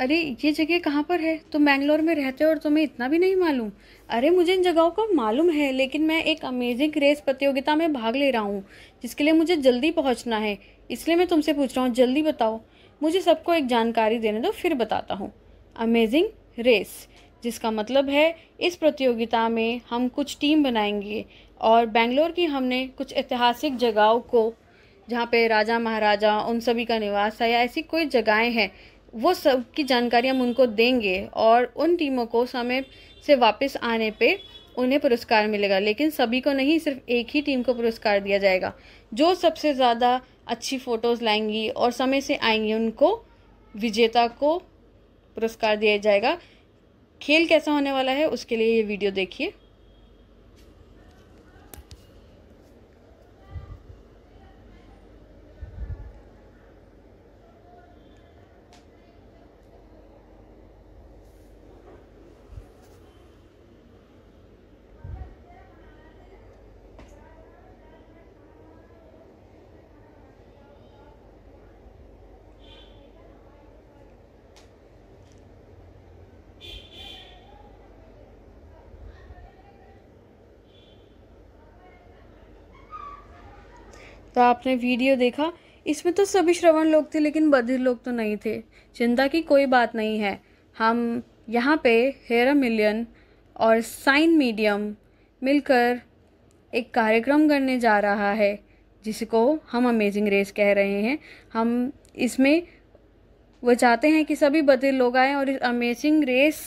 अरे ये जगह कहाँ पर है तुम बैंगलोर में रहते हो और तुम्हें इतना भी नहीं मालूम अरे मुझे इन जगहों का मालूम है लेकिन मैं एक अमेजिंग रेस प्रतियोगिता में भाग ले रहा हूँ जिसके लिए मुझे जल्दी पहुँचना है इसलिए मैं तुमसे पूछ रहा हूँ जल्दी बताओ मुझे सबको एक जानकारी देने दो फिर बताता हूँ अमेजिंग रेस जिसका मतलब है इस प्रतियोगिता में हम कुछ टीम बनाएंगे और बेंगलोर की हमने कुछ ऐतिहासिक जगहों को जहाँ पे राजा महाराजा उन सभी का निवास है या ऐसी कोई जगहें हैं वो सब की जानकारी हम उनको देंगे और उन टीमों को समय से वापस आने पे उन्हें पुरस्कार मिलेगा लेकिन सभी को नहीं सिर्फ एक ही टीम को पुरस्कार दिया जाएगा जो सबसे ज़्यादा अच्छी फ़ोटोज़ लाएंगी और समय से आएंगी उनको विजेता को पुरस्कार दिया जाएगा खेल कैसा होने वाला है उसके लिए ये वीडियो देखिए तो आपने वीडियो देखा इसमें तो सभी श्रवण लोग थे लेकिन बधिर लोग तो नहीं थे चिंता की कोई बात नहीं है हम यहाँ पे हेरा मिलियन और साइन मीडियम मिलकर एक कार्यक्रम करने जा रहा है जिसको हम अमेजिंग रेस कह रहे हैं हम इसमें वो चाहते हैं कि सभी बधिर लोग आएँ और इस अमेजिंग रेस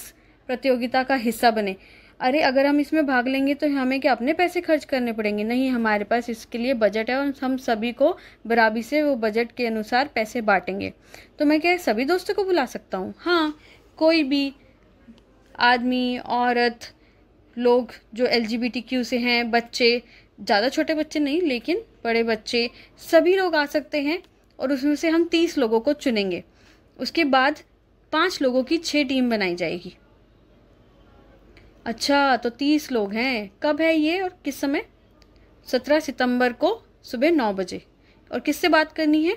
प्रतियोगिता का हिस्सा बने अरे अगर हम इसमें भाग लेंगे तो हमें क्या अपने पैसे खर्च करने पड़ेंगे नहीं हमारे पास इसके लिए बजट है और हम सभी को बराबरी से वो बजट के अनुसार पैसे बांटेंगे तो मैं क्या सभी दोस्तों को बुला सकता हूँ हाँ कोई भी आदमी औरत लोग जो एल से हैं बच्चे ज़्यादा छोटे बच्चे नहीं लेकिन बड़े बच्चे सभी लोग आ सकते हैं और उसमें से हम तीस लोगों को चुनेंगे उसके बाद पाँच लोगों की छः टीम बनाई जाएगी अच्छा तो तीस लोग हैं कब है ये और किस समय सत्रह सितंबर को सुबह नौ बजे और किससे बात करनी है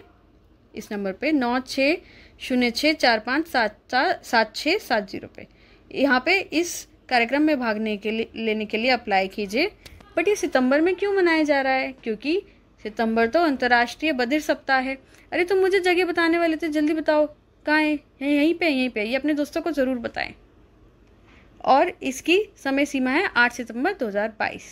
इस नंबर पे नौ छः शून्य छः चार पाँच सात चार सात छः सात जीरो पे यहाँ पे इस कार्यक्रम में भागने के लिए लेने के लिए अप्लाई कीजिए बट ये सितंबर में क्यों मनाया जा रहा है क्योंकि सितंबर तो अंतर्राष्ट्रीय बधिर सप्ताह है अरे तुम मुझे जगह बताने वाले थे जल्दी बताओ कहाँ है यहीं पे यहीं पे ये अपने दोस्तों को ज़रूर बताएं और इसकी समय सीमा है आठ सितंबर 2022